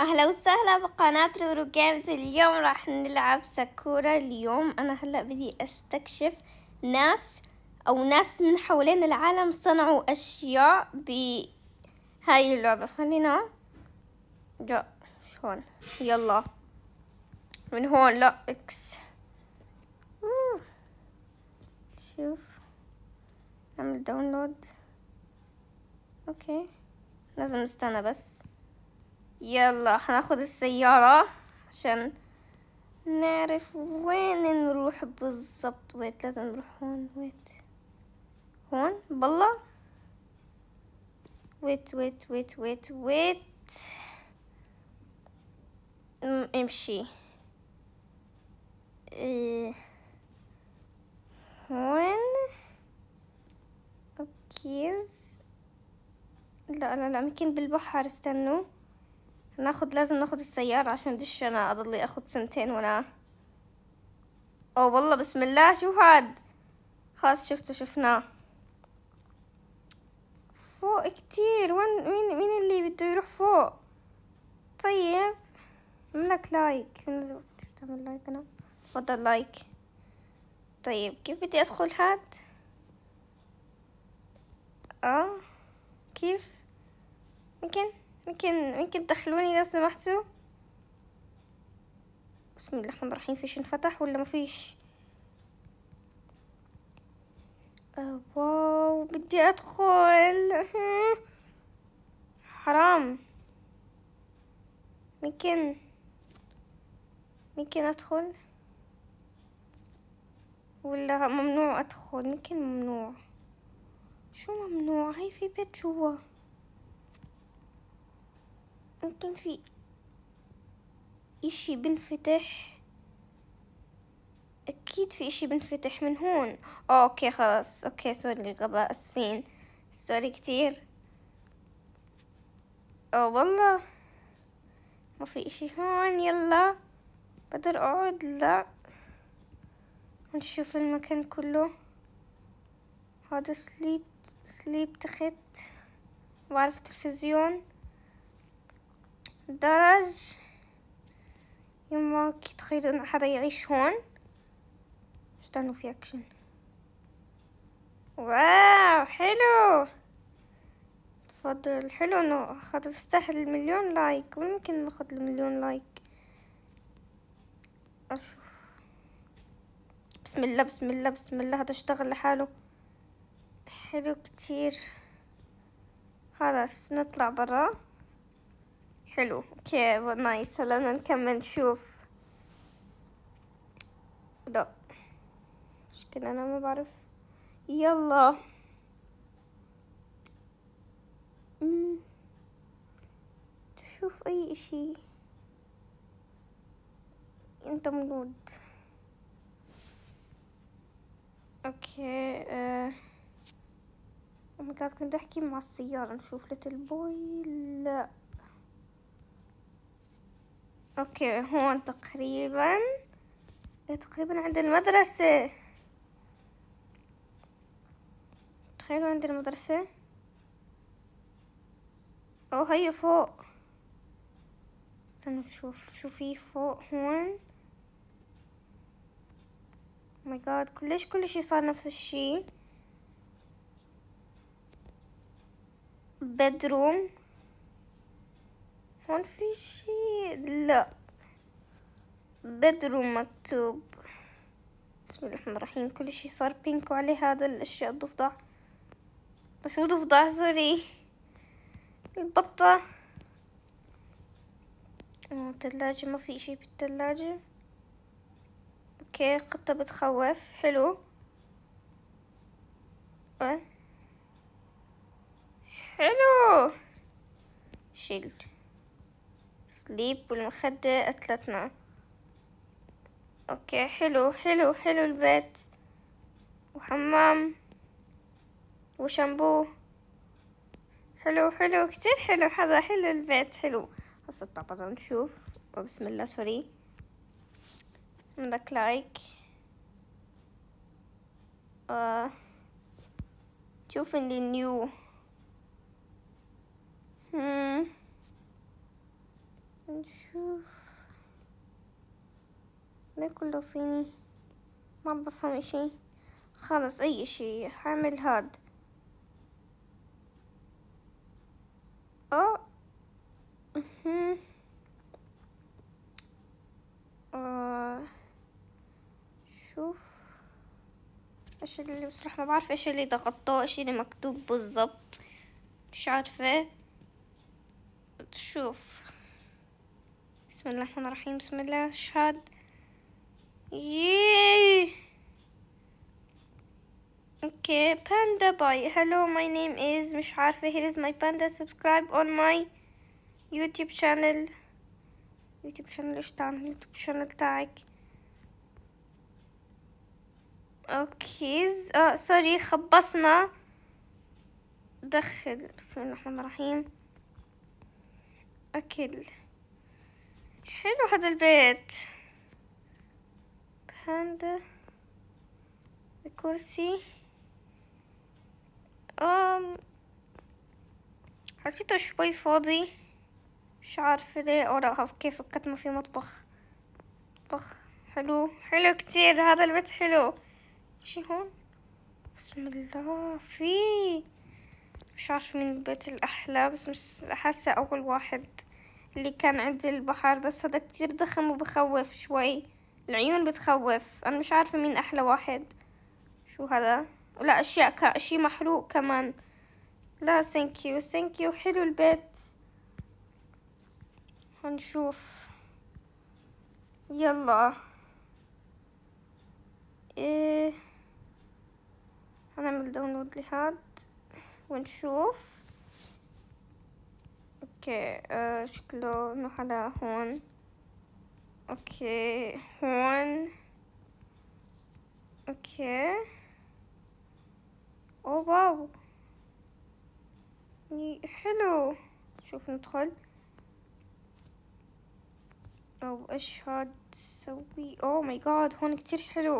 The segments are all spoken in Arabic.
اهلا وسهلا بقناة رورو جيمز اليوم راح نلعب ساكورا اليوم انا هلا بدي استكشف ناس او ناس من حولين العالم صنعوا اشياء بهاي اللعبة خلينا لا هون يلا من هون لا اكس أوه. شوف اعمل داونلود اوكي لازم نستنى بس يلا هناخد السيارة عشان نعرف وين نروح بالظبط ويت لازم نروح هون ويت هون بالله ويت ويت ويت ويت ويت امشي إيه. هون اوكيز لا لا لا ممكن بالبحر استنوا ناخد لازم ناخد السيارة عشان دش انا اضلي اخد سنتين وانا او والله بسم الله شو هاد خلاص شفته شفناه فوق كتير وين مين مين اللي بده يروح فوق طيب عملك لايك من تعمل لايك انا تفضل لايك طيب كيف بدي ادخل هاد اه كيف ممكن ممكن ممكن تدخلوني لو سمحتوا بسم الله الرحمن الرحيم فيش انفتح ولا مفيش فيش آه، واو بدي ادخل حرام ممكن ممكن ادخل ولا ممنوع ادخل ممكن ممنوع شو ممنوع هي في بيت جوا ممكن في اشي بنفتح اكيد في اشي بنفتح من هون اوكي خلاص اوكي سوري الغباء اسفين سوري كتير او والله ما في اشي هون يلا بقدر اقعد لا نشوف المكان كله هذا سليب سليب تخت بعرف تلفزيون درج يما كي تخيل ان حدا يعيش هون استنوا في اكشن واو حلو تفضل حلو انه اخذ يستاهل المليون لايك ويمكن ناخد المليون لايك اشوف بسم الله بسم الله بسم الله هذا اشتغل لحاله حلو كتير خلاص نطلع برا حلو اوكي نايس هلا نكمل نشوف لا مشكلة انا ما بعرف يلا تشوف اي اشي انت منود اوكي اه oh كنت احكي مع السيارة نشوف ليتل بوي لا اوكي هون تقريبا تقريبا عند المدرسة تخيلوا عند المدرسة او هي فوق استنوا نشوف شو في فوق هون ماي oh جاد كلش كل شي صار نفس الشي bedroom هون في شي لا بدرو مكتوب بسم الله الرحمن الرحيم كل شي صار بينك وعليه هذا الاشياء الضفدع شو ضفدع سوري البطة الثلاجة ما في شيء بالثلاجة اوكي قطة بتخوف حلو حلو شيلد سليب والمخدة قتلتنا اوكي حلو حلو حلو البيت وحمام وشامبو حلو حلو كتير حلو هذا حلو البيت حلو هسا طبعا نشوف بسم الله سوري عندك لايك آه. شوف اللي نيو هم. نشوف ده كله صيني ما بفهم اشي خلص اي اشي حعمل هاد اه شوف ايش اللي بصراحة ما بعرف ايش اللي ضغطته ايش اللي مكتوب بالضبط مش عارفة شوف بسم الله الرحمن الرحيم بسم الله اشهد ييي اوكي باندا باي هلو ماي نيم از مش عارفة here is my panda subscribe on my youtube channel youtube channel ايش تعمل youtube channel تاعك اوكي اه سوري خبصنا دخل بسم الله الرحمن الرحيم اكل حلو هذا البيت باندا الكرسي أم حسيته شوي فاضي مش عارفة ليه ولا كيف فكرت ما في مطبخ مطبخ حلو حلو كتير هذا البيت حلو شي هون بسم الله في مش عارفة من البيت الأحلى بس مش حاسة أول واحد اللي كان عند البحر بس هذا كتير ضخم وبخوف شوي العيون بتخوف انا مش عارفة مين احلى واحد شو هذا ولا اشياء ك... اشي محروق كمان لا سينكيو سينكيو حلو البيت هنشوف يلا ايه هنعمل داونلود لهاد ونشوف اوكي آه، شكلو شكله انه حدا هون اوكي هون اوكي او واو حلو شوف ندخل او ايش هاد سوي او ماي جاد هون كتير حلو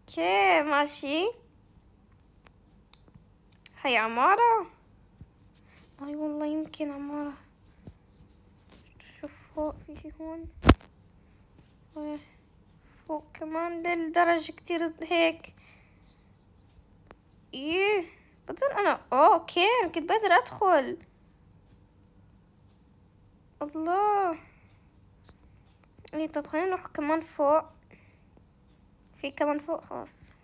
اوكي ماشي هاي عمارة اي والله يمكن عمارة شوف فوق في هون فوق كمان الدرج كتير هيك ايه بقدر انا اوكي انا كنت بقدر ادخل الله ايه طب خلينا نروح كمان فوق في كمان فوق خلاص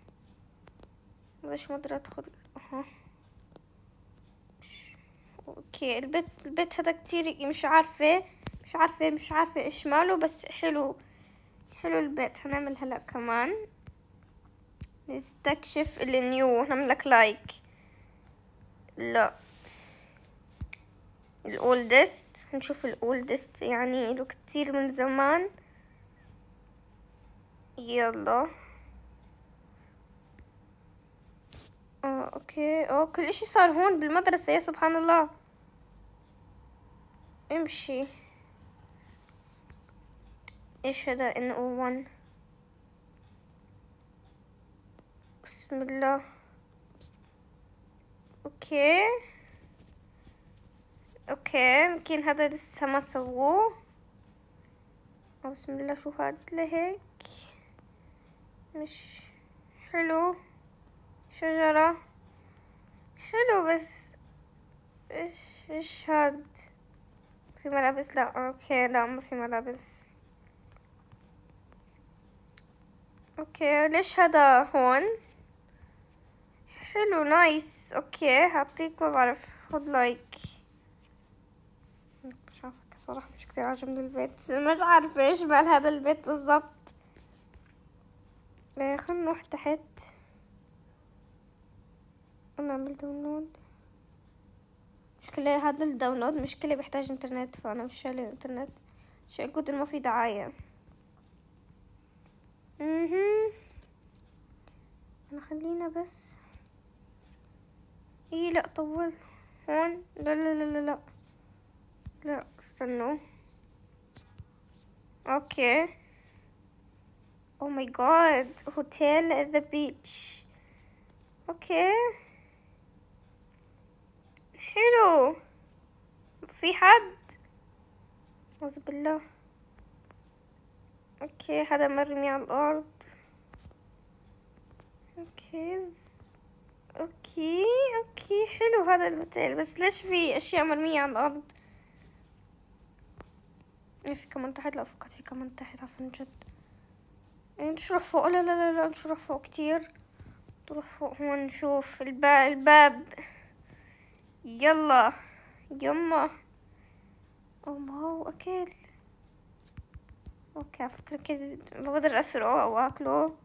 ليش ما ادخل اها اوكي البيت البيت هذا كتير مش عارفة مش عارفة مش عارفة ايش ماله بس حلو حلو البيت هنعمل هلا كمان نستكشف النيو هنعمل لك لايك لا الاولدست هنشوف الاولدست يعني له كتير من زمان يلا اه اوكي او كل اشي صار هون بالمدرسة يا سبحان الله امشي ايش هذا ان او ون بسم الله اوكي اوكي يمكن هذا لسه ما سووه بسم الله شوف هاد لهيك مش حلو شجرة حلو بس ايش ايش هاد في ملابس لا اوكي لا ما في ملابس اوكي ليش هذا هون حلو نايس اوكي هعطيك ما بعرف خد لايك مش عارفة صراحة مش كتير عاجبني البيت مش عارفة ايش مال هذا البيت بالضبط إيه، خلنا نروح تحت ونعمل داونلود مشكلة هذا الداونلود مشكلة بيحتاج انترنت فأنا مش شايلة انترنت شيء كود ما في دعاية اها انا خلينا بس ايه لا طول هون لا لا لا لا لا لا استنوا اوكي او ماي جاد هوتيل ذا بيتش اوكي حلو في حد اعوذ بالله اوكي حدا مرمي على الارض اوكي اوكي اوكي حلو هذا الهوتيل بس ليش في اشياء مرمية على الارض إيه، في كمان تحت لا فقط في كمان تحت عفوا جد إيه، نشرح فوق لا لا لا, لا نشرح فوق كتير نروح فوق هون نشوف الباب, الباب. يلا يما وما هو اكل اوكي فكرة كده بقدر اسرقه او اكله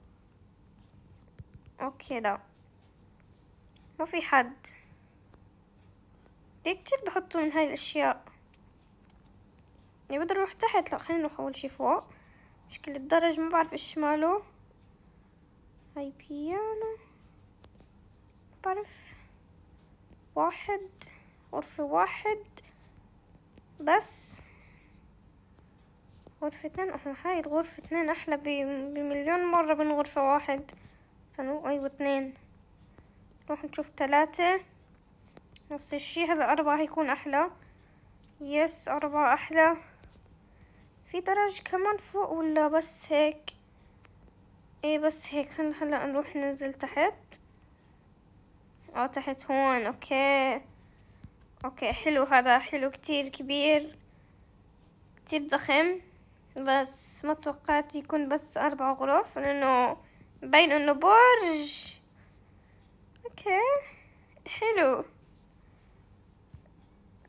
اوكي لا ما في حد ليه كتير بحطوا من هاي الاشياء يعني بقدر اروح تحت لا خلينا نروح اول شي فوق مشكلة الدرج ما بعرف ايش ماله هاي بيانو بعرف واحد غرفة واحد بس غرفة اتنين احنا هاي غرفة اتنين احلى بمليون مرة من غرفة واحد سنو ايوه اتنين نروح نشوف تلاتة نفس الشي هذا أربعة هيكون أحلى يس أربعة أحلى في درج كمان فوق ولا بس هيك ايه بس هيك هلا نروح ننزل تحت او تحت هون اوكي اوكي حلو هذا حلو كتير كبير كتير ضخم بس ما توقعت يكون بس اربع غرف لانه مبين انه برج اوكي حلو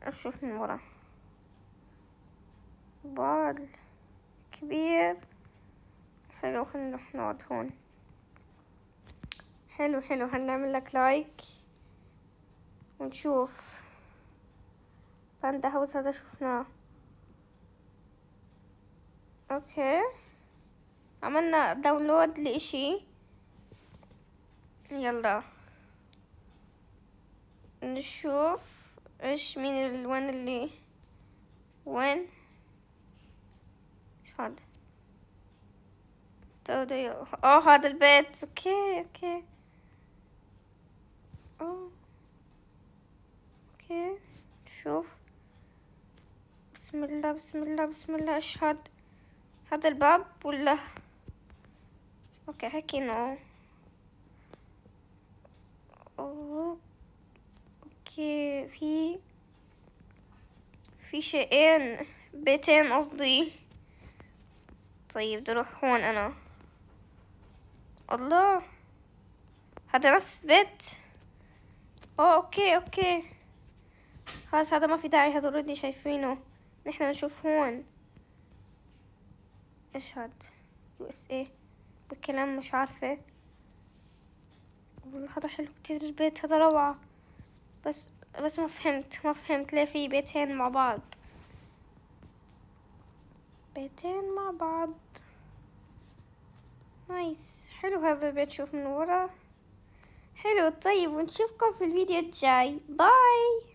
اشوف من ورا بال كبير حلو خلينا نروح نقعد هون حلو حلو هنعمل لك لايك ونشوف باندا هاوس هذا شفناه اوكي عملنا داونلود لإشي يلا نشوف ايش مين الوين اللي وين ايش هذا طيب، اه هذا البيت اوكي اوكي اوكي شوف بسم الله بسم الله بسم الله ايش هاد هذا الباب ولا اوكي حكي نو اوكي في في شيئين بيتين قصدي طيب بدي اروح هون انا الله هذا نفس البيت اوكي اوكي خلاص هذا ما في داعي هذا اوريدي شايفينه نحن نشوف هون ايش هاد يو اس اي بكلام مش عارفة والله هذا حلو كتير البيت هذا روعة بس بس ما فهمت ما فهمت ليه في بيتين مع بعض بيتين مع بعض نايس حلو هذا البيت شوف من ورا حلو طيب ونشوفكم في الفيديو الجاي باي